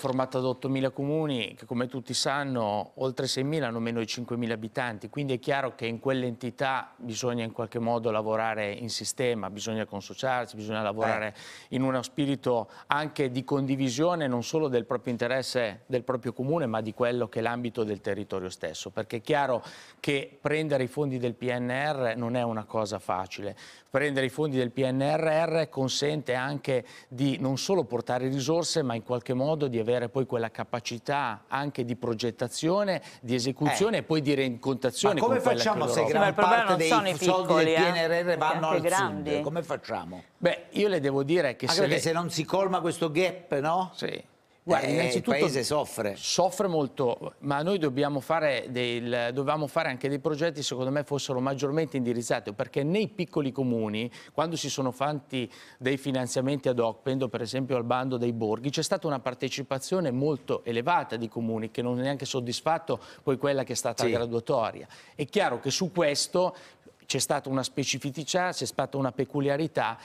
formata da 8.000 comuni che come tutti sanno oltre 6.000 hanno meno di 5.000 abitanti, quindi è chiaro che in quell'entità bisogna in qualche modo lavorare in sistema, bisogna consociarsi, bisogna lavorare eh. in uno spirito anche di condivisione non solo del proprio interesse del proprio comune ma di quello che è l'ambito del territorio stesso, perché è chiaro che prendere i fondi del PNR non è una cosa facile, prendere i fondi del PNRR consente anche di non solo portare risorse ma in qualche modo di avere avere poi quella capacità anche di progettazione, di esecuzione eh. e poi di rencontazione. Ma come facciamo se gran parte dei soldi del PNRR eh? vanno al grandi. Sud? Come facciamo? Beh, io le devo dire che anche se, le... se non si colma questo gap, no? Sì. Guarda, eh, il paese soffre. Soffre molto, ma noi dobbiamo fare, del, dobbiamo fare anche dei progetti, secondo me, fossero maggiormente indirizzati, perché nei piccoli comuni, quando si sono fatti dei finanziamenti ad hoc, prendo per esempio al bando dei borghi, c'è stata una partecipazione molto elevata di comuni che non è neanche soddisfatto poi quella che è stata sì. graduatoria. È chiaro che su questo c'è stata una specificità, c'è stata una peculiarità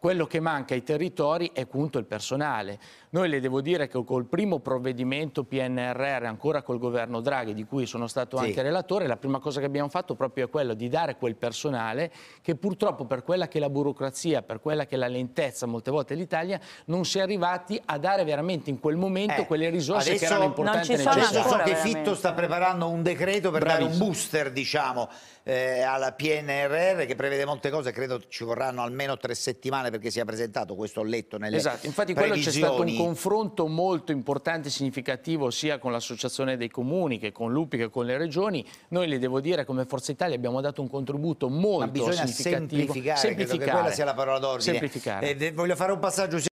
quello che manca ai territori è appunto il personale. Noi le devo dire che col primo provvedimento PNRR, ancora col governo Draghi, di cui sono stato sì. anche relatore, la prima cosa che abbiamo fatto proprio è quella di dare quel personale che purtroppo per quella che è la burocrazia, per quella che è la lentezza molte volte l'Italia, non si è arrivati a dare veramente in quel momento eh, quelle risorse che erano importanti e necessarie. Adesso so che veramente. Fitto sta preparando un decreto per Bravissimo. dare un booster, diciamo, eh, alla PNRR che prevede molte cose, credo ci vorranno almeno tre settimane regionale perché si è presentato, questo letto nelle Esatto, infatti quello c'è stato un confronto molto importante e significativo sia con l'associazione dei comuni che con l'UPI che con le regioni. Noi le devo dire come Forza Italia abbiamo dato un contributo molto significativo. semplificare, semplificare. quella sia la parola d'ordine. Eh, voglio fare un passaggio